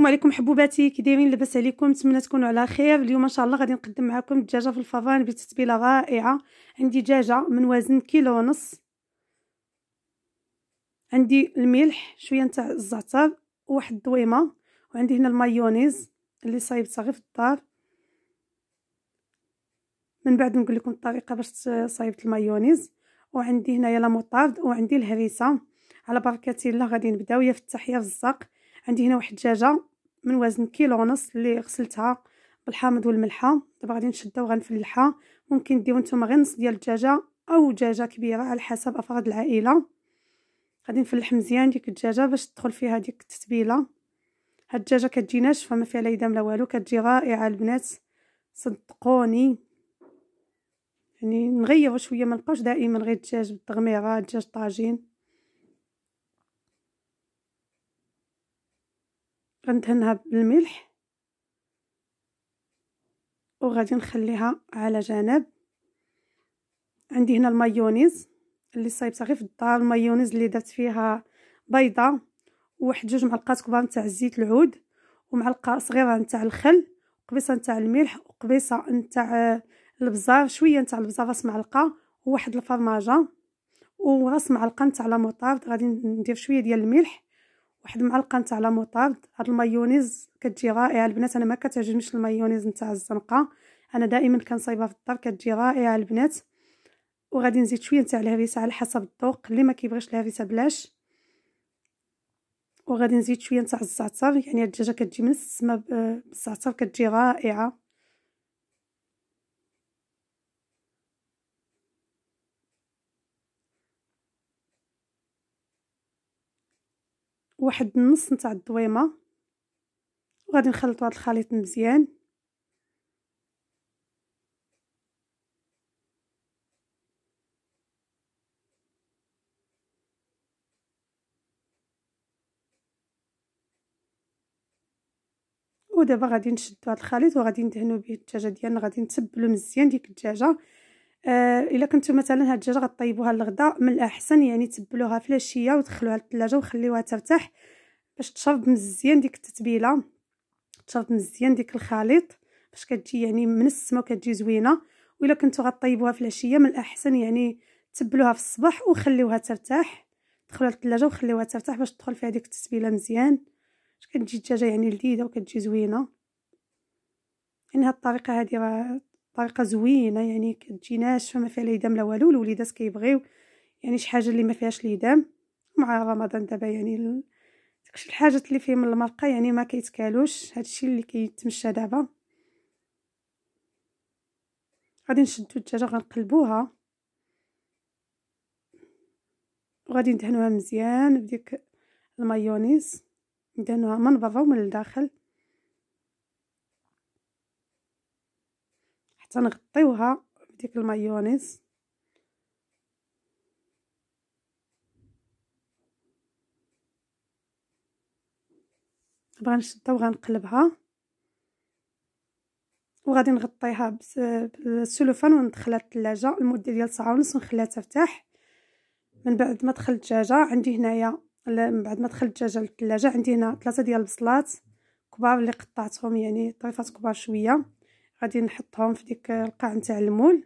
السلام عليكم حبوباتي كي دايرين لاباس عليكم نتمنى تكونوا على خير اليوم ان شاء الله غادي نقدم معكم دجاجه في الفران بتتبيله رائعه عندي دجاجه من وزن كيلو ونص عندي الملح شويه نتاع الزعتر وواحد الدويمه وعندي هنا المايونيز اللي صايبتها غير في الدار من بعد نقول لكم الطريقه باش صايبت المايونيز وعندي هنايا لا موطارد وعندي الهريسه على بركه الله غادي نبداو يا في التحيه في الزق عندي هنا واحد الدجاجه من وزن كيلو ونص اللي غسلتها بالحامض والملحه دابا غادي نشدها وغنفلحها ممكن ديروا نتوما غير نص ديال الدجاجه او دجاجه كبيره على حسب افراد العائله غادي نفلح مزيان ديك الدجاجه باش تدخل فيها ديك التتبيله هاد الدجاجه كتجي ناشفه ما فيها لا يدام لا والو كتجي رائعه البنات صدقوني يعني نغيروا شويه ما نبقاوش دائما غير الدجاج بالتغميره الدجاج طاجين غندهنها بالملح وغادي نخليها على جنب عندي هنا المايونيز اللي صايبتها غير في الدار المايونيز اللي درت فيها بيضه وواحد جوج معلقات كبار نتاع زيت العود ومعلقه صغيره نتاع الخل قبيصه نتاع الملح وقبيصه نتاع البزار شويه نتاع البزار راس معلقه وواحد الفرماجه وراس معلقه نتاع لاموطارد غادي ندير شويه ديال الملح واحد المعلقه نتاع لا موطارد هاد المايونيز كتجي رائعه البنات انا ما كتعجبنيش المايونيز نتاع الزنقه انا دائما كنصايبها في الدار كتجي رائعه البنات وغادي نزيد شويه نتاع الهريسه على حسب الذوق اللي ما كيبغيش الهريسه بلاش وغادي نزيد شويه نتاع الزعتر يعني الدجاجه كتجي من السما بالزعتر آه، كتجي رائعه واحد النص نتاع الدويمه وغادي نخلطوا هذا الخليط مزيان ودابا غادي نشدو هذا الخليط وغادي ندهنو به الدجاجه ديالنا غادي نتبلو مزيان ديك الدجاجه آه، الا كنتو مثلا هاد الدجاج غطيبوها للغدا من الاحسن يعني تبلوها في العشيه ودخلوها للثلاجه وخليوها ترتاح باش تشرب مزيان ديك التتبيله تشرب مزيان ديك الخليط باش كتجي يعني من السما وكتجي زوينه وإلا كنتو غطيبوها في العشيه من الاحسن يعني تبلوها في الصباح وخليوها ترتاح دخلوها للثلاجه وخليوها ترتاح باش تدخل فيها ديك التتبيله مزيان باش كتجي الدجاجه يعني لذيذه وكتجي زوينه يعني هاد الطريقه هادي راه طريقه زوينه يعني كتجيناش فما فيها ليدام لا والو الوليدات كيبغيو يعني شي حاجه اللي ما فيهاش ليدام مع رمضان دابا يعني داكشي الحاجات اللي فيه من المرقه يعني ما كيتكالوش هادشي اللي كيتمشى دابا غادي نشدو الدجاجه غنقلبوها وغادي ندهنوها مزيان بديك المايونيز ندهنوها من برا ومن الداخل تنغطيوها بديك المايونيز نشدها وغنقلبها وغادي نغطيها بالسلوفان وندخلها الثلاجة لمدة ديال ساعة ونص ونخليها ترتاح من بعد ما دخل الدجاجة عندي هنايا من بعد ما دخل الدجاجة للثلاجة عندي هنا ثلاثة ديال البصلات كبار اللي قطعتهم يعني طريفات كبار شوية غادي نحطهم في ديك القاع نتاع المول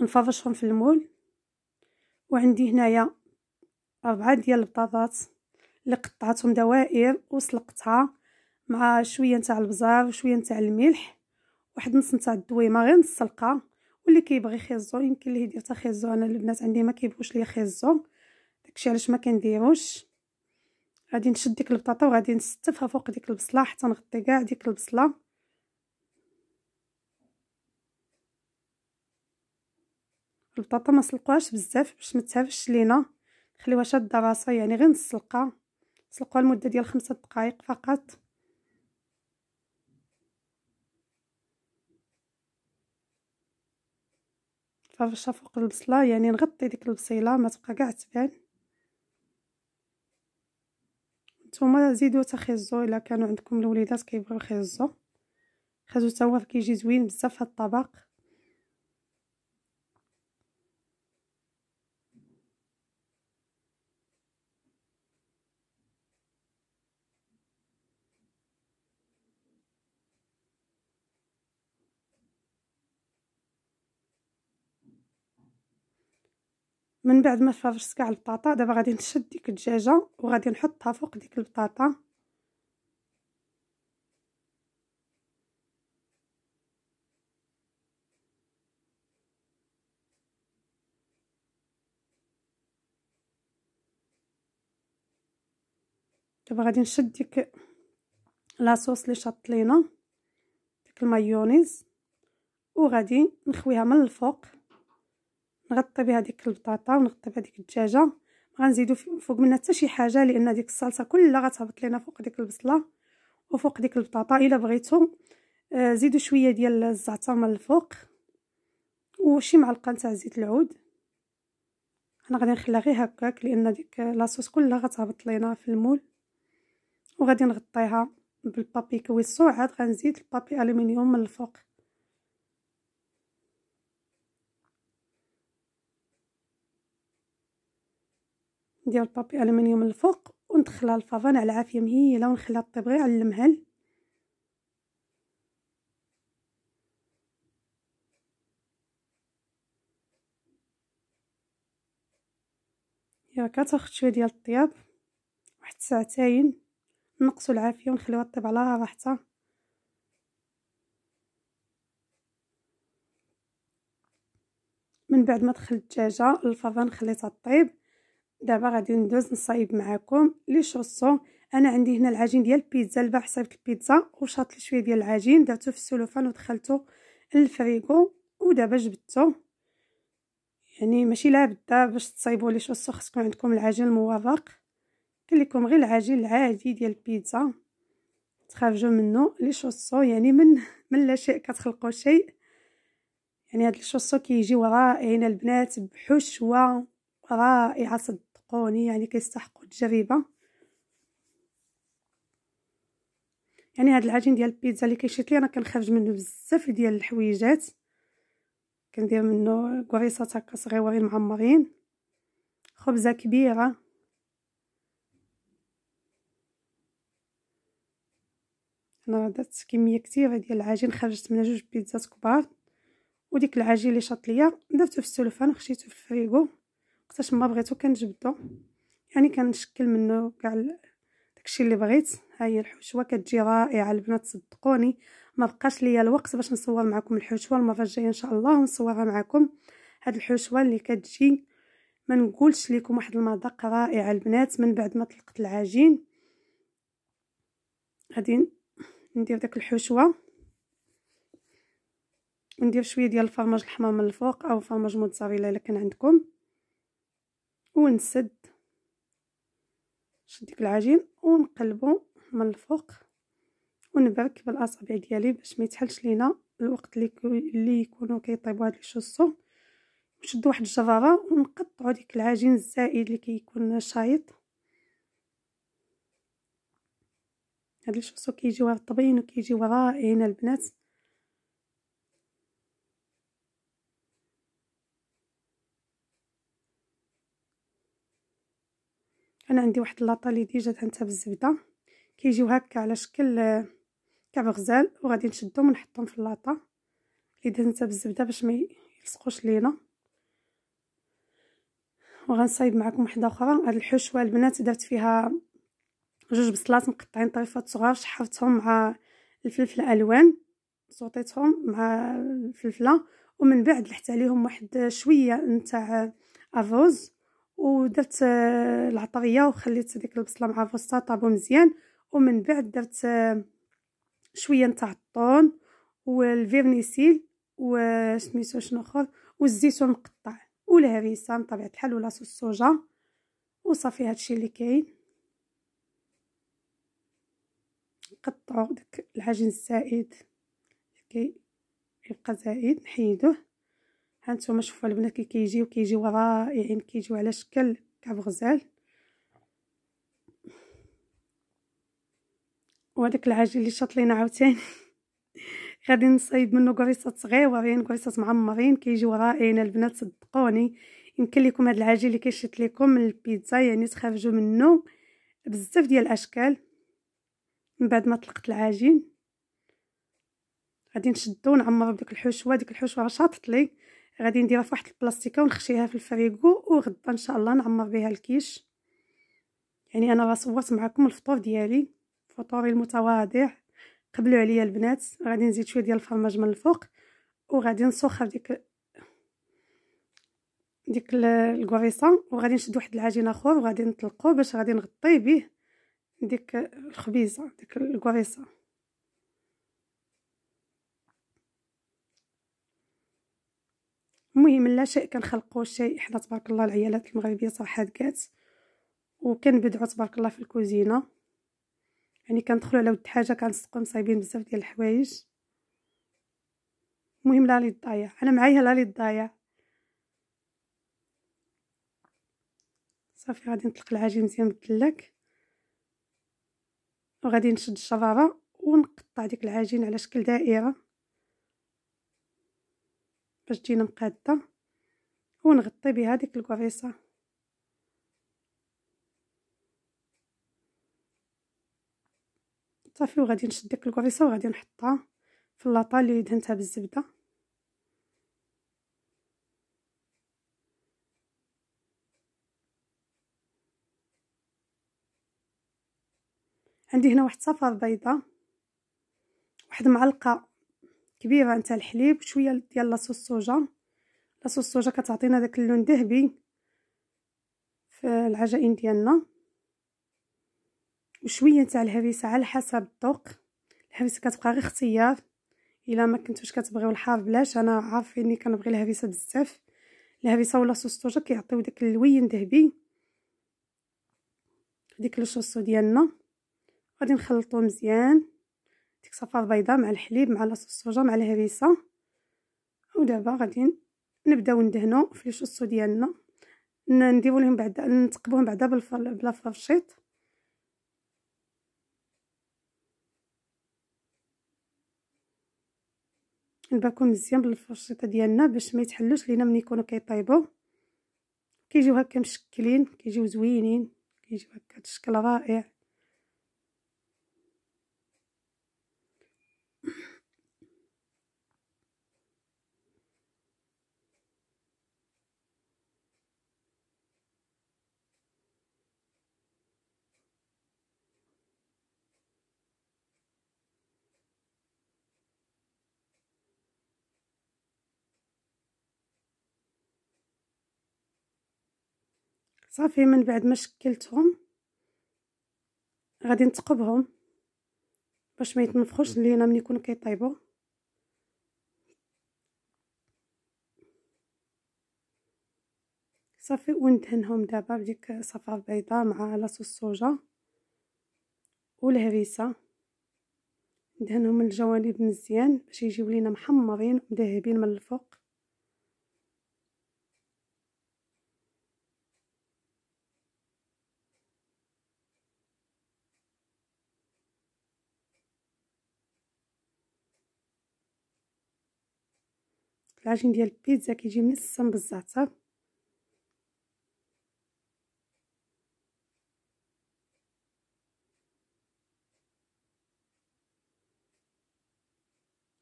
نفرشهم في المول وعندي هنايا أربعة ديال البطاطات اللي قطعتهم دوائر وسلقتها مع شويه نتاع البزار وشويه نتاع الملح واحد نص نتاع الدويمه غير نص سلقه واللي كيبغي خيزو يمكن ليه يدير خيزو انا البنات عندي ما كيبغوش ليا خيزو داكشي علاش ما كنديروش غادي نشد ديك البطاطا وغادي نستفها فوق ديك البصله حتى نغطي كاع ديك البصله البطاطا ما سلقوهاش بزاف باش ما تهفش لينا خليوها شاده راسها يعني غير نسلقها سلقوها لمده ديال خمسة دقائق فقط فاش فوق البصله يعني نغطي ديك البصيله ما تبقى كاع تبان نتوما زيدوا تخيزو الا كانوا عندكم الوليدات كيبغيو يخيزو خازو تا هو كيجي زوين بزاف هاد الطبق من بعد ما فرشت كاع البطاطا دابا غادي نشد ديك الدجاجه وغادي نحطها فوق ديك البطاطا دابا غادي نشد ديك لاصوص اللي شط لينا ديك المايونيز وغادي نخويها من الفوق نغطي بها ديك البطاطا ونغطي بها ديك الدجاجه ما غنزيدو فوق منها حتى شي حاجه لان ديك الصلصه كلها غتهبط لينا فوق ديك البصله وفوق ديك البطاطا الا بغيتو آه زيدو شويه ديال الزعتر من الفوق وشي معلقه نتاع زيت العود انا غادي نخليها غير هكاك لان ديك لاصوص كلها غتهبط لينا في المول وغادي نغطيها بالبابي كويسو عاد غنزيد البابي الومنيوم من الفوق ندير البابي الومنيوم الفوق وندخلها الفافان على عافيه مهيله ونخليها طيب غير على المهل هي كتاخذ شويه ديال الطياب واحد ساعتين نقصو العافيه ونخليوها طيب على راحتها من بعد ما دخلت الدجاجه الفافان خليتها طيب دابا غادي ندوز نصايب معكم لي شوسون انا عندي هنا العجين ديال البيتزا البارح صايبت البيتزا وشاطلي شويه ديال العجين درتو في السلوفان ودخلته للفريغو ودابا جبدته يعني ماشي لا بدا باش تصايبوا لي شوسو خصكم عندكم العجين الموافق لكم غير العجين العادي ديال البيتزا تخرجوا منه لي شوسو يعني من من لا شيء كتخلقوا شيء يعني هاد الشوسو كيجيو رائعين البنات بحشوه رائعة صدقوني يعني كيستحقوا التجربة يعني هاد العجين ديال البيتزا اللي كيشيط لي انا كنخرج منه بزاف ديال الحويجات كندير منه كوريصات هكا صغيورين معمرين خبزه كبيره انا درت كميه كثيره ديال العجين خرجت منها جوج بيتزات كبار وديك العجين اللي شاط ليا درته في السلفان وخشيته في الفريغو وقتاش ما بغيتو كنجبدو يعني كنشكل منه كاع داكشي اللي بغيت ها هي الحشوه كتجي رائعه البنات صدقوني ما بقاش ليا الوقت باش نصور معكم الحشوه المره الجايه ان شاء الله نصورها معكم هاد الحشوه اللي كتجي ما نقولش لكم واحد المذاق رائع البنات من بعد ما طلقت العجين غادي ندير داك الحشوه وندير شويه ديال الفرماج الحمام من الفوق او فرماج موتزاريلا الا كان عندكم ونسد نشد ديك العجين ونقلبو من الفوق ونبرك بالاصابع ديالي باش ما يتحلش لينا الوقت اللي اللي يكونوا كيطيبوا هاد الشوسو نشد واحد الجراره ونقطعوا ديك العجين الزائد اللي كيكون شايط هاد الشوسو كيجيو رطبين وكيجيو رائعين البنات انا عندي واحد لاطا اللي ديجا تنتها بالزبده كيجيو هكا على شكل كعب غزال وغادي نشدهم ونحطهم في اللاطه اللي دهنتها بالزبده باش ما يلصقوش لينا وغنصايب معكم وحده اخرى هذه الحشوه البنات درت فيها جوج بصلات مقطعين طريفات صغار شحرتهم مع الفلفل الالوان صوتيتهم مع الفلفله ومن بعد لحت عليهم واحد شويه نتاع افوز ودرت آه، العطريه وخليت ديك البصله مع الفوسطه طابو مزيان ومن بعد درت آه، شويه نتاع الطون والفيرنيسيل وسميتو شنو اخر والزيتون مقطع والهريسه بطبيعه الحال ولا صوص وصافي هادشي اللي كاين نقطعو داك العجين الزائد كي يبقى زائد نحيدوه ها نتوما شوفوا البنات كي كيجيو كيجيو رائعين يعني كيجيو على شكل كعب غزال وهداك العجين اللي شاط لينا عاوتاني غادي نصايب منه كريصات صغيورين كريصات معمرين كيجيو رائعين يعني البنات صدقوني يمكن لكم هذا العجين اللي كيشط لكم من البيتزا يعني تخرجوا منه بزاف ديال الاشكال من بعد ما طلقت العجين غادي نشدو نعمرو بديك الحشوه ديك الحشوه شاطت لي غادي نديرها في واحد البلاستيكه ونخشيها في الفريغو وغدا ان شاء الله نعمر بها الكيش يعني انا راه صورت معكم الفطور ديالي فطوري المتواضع قبلوا عليا البنات غادي نزيد شويه ديال الفرماج من الفوق وغادي نسخر ديك ديك الكوريصه وغادي نشد واحد العجين اخر وغادي نطلقو باش غادي نغطي به ديك الخبيزه ديك الكوريصه المهم لا شيء كنخلقوا شيء حنا تبارك الله العيالات المغربيه صراحه كات وكنبدعوا تبارك الله في الكوزينه يعني كندخلوا على ود حاجه كنصدقوا مصايبين بزاف ديال الحوايج المهم لا الضايع ضايع انا معايا لا الضايع ضايع صافي غادي نطلق العجين مزيان بالدلاك وغادي نشد الشراره ونقطع ديك العجين على شكل دائره باش تجينا مقاده ونغطي بها ديك الكوافيصه صافي وغادي نشد ديك الكوافيصه وغادي نحطها في اللاطه اللي دهنتها بالزبده عندي هنا واحد صفار بيضه واحد معلقه كبيره نتاع الحليب شويه ديال لاصوص الصوجه لاصوص الصوجه كتعطينا داك اللون ذهبي في العجائن ديالنا وشويه نتاع الهريسه على حسب الذوق الهريسه كتبقى غير اختيار الا ما كنتوش كتبغيو الحار بلاش انا عارفين اني كنبغي الهريسه بزاف الهريسه ولا سوسطوجه كيعطيو داك اللون ذهبي ديك الشوصو ديالنا غادي نخلطو مزيان ديك صفار بيضاء مع الحليب مع لاصوص الصوجه مع الهريسه ودابا غادي نبداو ندهنو في الشصو ديالنا نديرو لهم بعدا نتقبوهم بعدا بلا فرشيط نباكو مزيان بالفرشيطه ديالنا باش ما يتحلوش لينا ملي يكونوا كيطيبوا كيجيو هكا مشكلين كيجيو زوينين كيجيو هكا الشكل رائع صافي من بعد ما شكلتهم غادي نثقبهم باش ما يتنفخوش لينا ملي يكونوا كيطيبوا صافي وندهنهم دابا بديك صفا بيضاء مع لاصوص الصوجه والهريسه ندهنهم الجوانب مزيان باش يجيو لينا محمرين ومذهبين من الفوق العجين ديال البيتزا كيجي ملسم بالزعتر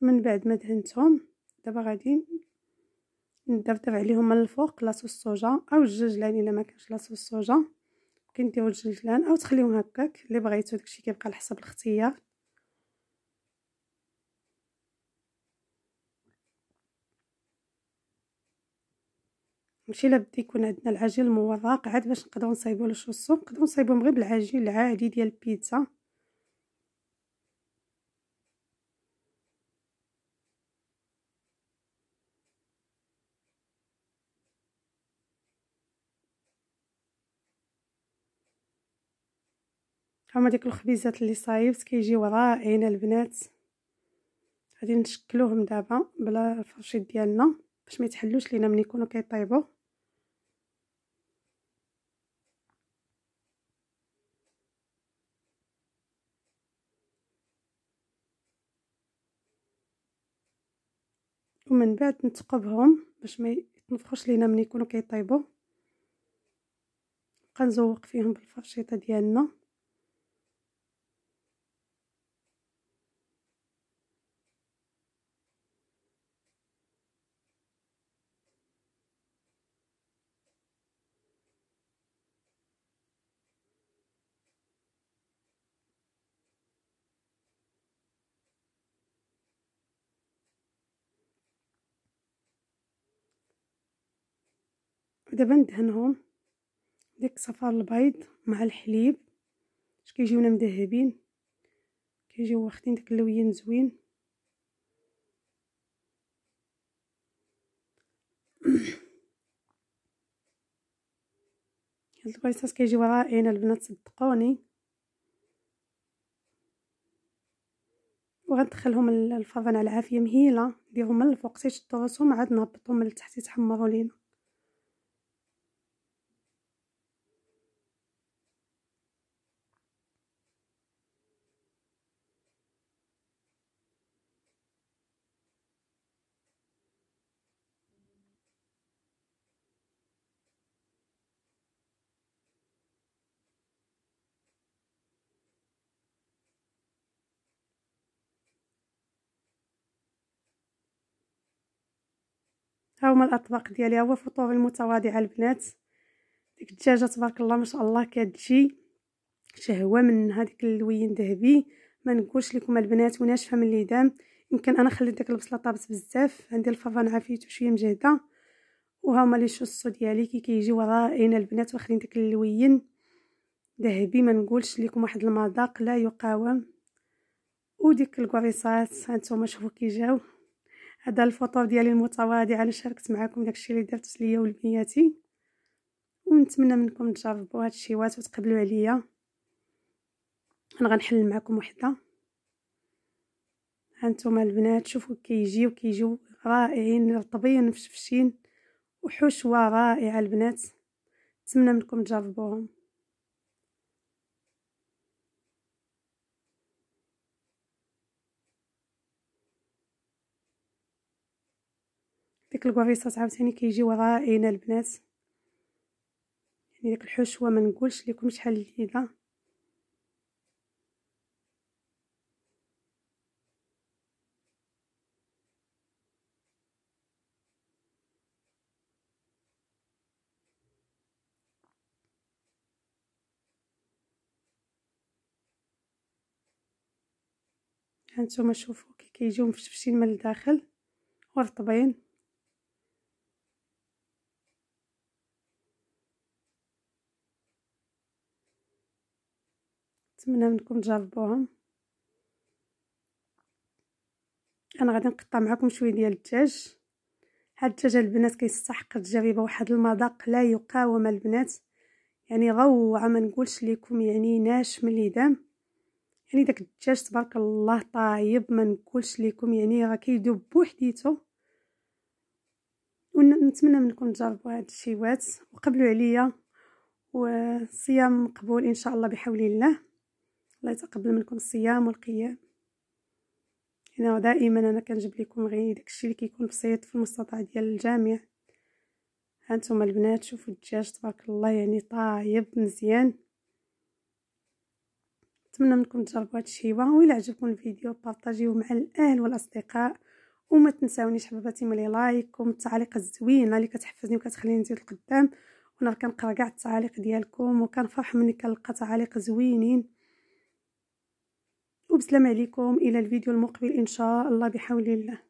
من بعد ما دهنتهم دابا غادي ندردب عليهم من الفوق لاصوص الصوجا او الجلجلان الا ما كانش لاصوص الصوجا كنديروا الجلجلان او تخليهم هكاك اللي بغيتو داكشي كيبقى على حسب الاختيار ماشي لابد يكون عندنا العجين موراق عاد باش نقدروا نصايبوا لو شوسو نقدروا نصايبوهم غير بالعجين العادي ديال البيتزا هما ديك الخبيزات اللي صايبت كيجيو رائعين البنات غادي نشكلوهم دابا بلا الفرشيط ديالنا باش ما يتحلوش لينا ملي يكونوا كيطيبوا ومن بعد نتقبهم باش ما يتنفخوش لينا ملي يكونوا كيطيبوا نبقى نزوق فيهم بالفرشيطه ديالنا دابا ندهنهم ديك صفار البيض مع الحليب باش كيجيونا مذهبين كيجيو واخدين داك اللويين زوين هاد البيصات كيجيو رائعين البنات صدقوني وغندخلهم الفرن على العافيه مهيله نديرهم من الفوق حتى يشدو راسهم عاد نهبطهم من التحت يتحمروا لينا ها هما الاطباق ديالي ها هو فطور المتواضعه البنات ديك الدجاجه تبارك الله ما شاء الله كتجي شهوه من هذيك اللوين ذهبي ما نقولش لكم البنات وناشفه من اليدام يمكن انا خليت داك البصله طابت بزاف عندي الفرن عافيتو شويه مجهده وها هما لي شوسو ديالي كي كيجيو رائعين البنات واخدين داك اللوين ذهبي ما نقولش لكم واحد المذاق لا يقاوم وديك الكوريصات هانتوما شوفوا كي جاو هذا الفطور ديالي المتواضع انا شاركت معكم داكشي اللي درت ليا ولبنياتي ونتمنى منكم تجربوا هاد الشيوات وتقبلوا عليا انا غنحل معكم وحده هانتوما البنات شوفوا كيجيو وكيجيو رائعين رطبين مفشفشين وحشوه رائعه البنات نتمنى منكم تجربوهم داك عاوتاني كيجيو رائعين البنات يعني داك الحشوه ما نقولش لكم شحال لذيذه هانتوما شوفو كي كيجيو مفشفشين من الداخل ورطبين نتمنى منكم تجربوهم انا غادي نقطع معكم شويه ديال الدجاج هاد الدجاج البنات كيستحق التجربه واحد المذاق لا يقاوم البنات يعني روعه ما نقولش لكم يعني من اللي يعني داك الدجاج تبارك الله طايب ما نقولش لكم يعني راه كيدوب بوحديتو ونتمنى منكم تجربوا هاد الشيوات وقبلوا عليا وصيام مقبول ان شاء الله بحول الله الله يتقبل منكم الصيام والقيام هنا دائما انا كنجيب لكم غير داكشي اللي كيكون بسيط في المستطاع ديال الجامع هانتوما البنات شوفوا الدجاج تبارك الله يعني طايب مزيان نتمنى منكم تجربوا هذا الشيء وإلا عجبكم الفيديو بارطاجيوه مع الاهل والاصدقاء وما تنساونيش حبيباتي ملي لايك التعليق الزوينه اللي كتحفزني وكتخليني نزيد القدام وانا كنقرا كاع التعاليق ديالكم وكنفرح ملي كنلقى تعاليق زوينين وبسلام عليكم الى الفيديو المقبل ان شاء الله بحول الله